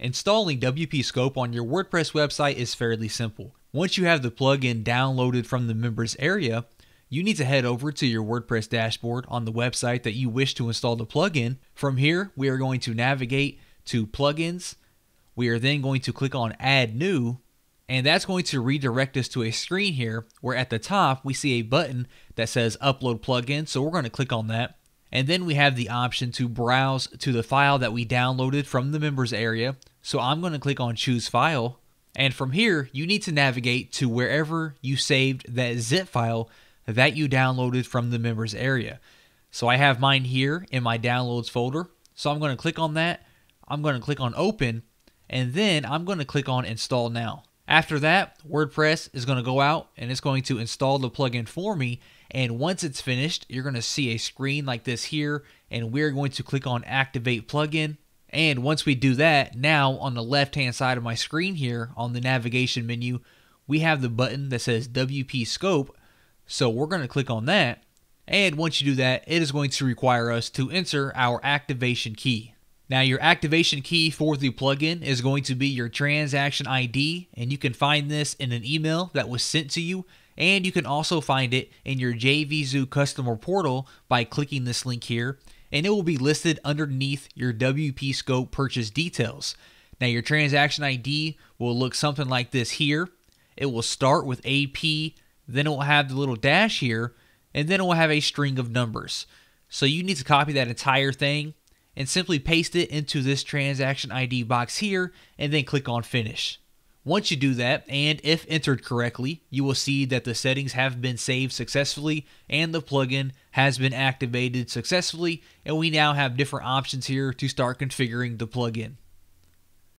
Installing WP Scope on your WordPress website is fairly simple. Once you have the plugin downloaded from the members area, you need to head over to your WordPress dashboard on the website that you wish to install the plugin. From here, we are going to navigate to plugins. We are then going to click on add new, and that's going to redirect us to a screen here where at the top we see a button that says upload plugin. So we're going to click on that. And then we have the option to browse to the file that we downloaded from the members area. So I'm going to click on choose file. And from here, you need to navigate to wherever you saved that zip file that you downloaded from the members area. So I have mine here in my downloads folder. So I'm going to click on that. I'm going to click on open and then I'm going to click on install now. After that, WordPress is going to go out and it's going to install the plugin for me. And once it's finished, you're going to see a screen like this here. And we're going to click on Activate Plugin. And once we do that, now on the left hand side of my screen here on the navigation menu, we have the button that says WP Scope. So we're going to click on that. And once you do that, it is going to require us to enter our activation key. Now, your activation key for the plugin is going to be your transaction ID, and you can find this in an email that was sent to you. And you can also find it in your JVZoo customer portal by clicking this link here, and it will be listed underneath your WP Scope purchase details. Now, your transaction ID will look something like this here. It will start with AP, then it will have the little dash here, and then it will have a string of numbers. So you need to copy that entire thing and simply paste it into this transaction ID box here and then click on finish. Once you do that, and if entered correctly, you will see that the settings have been saved successfully and the plugin has been activated successfully and we now have different options here to start configuring the plugin.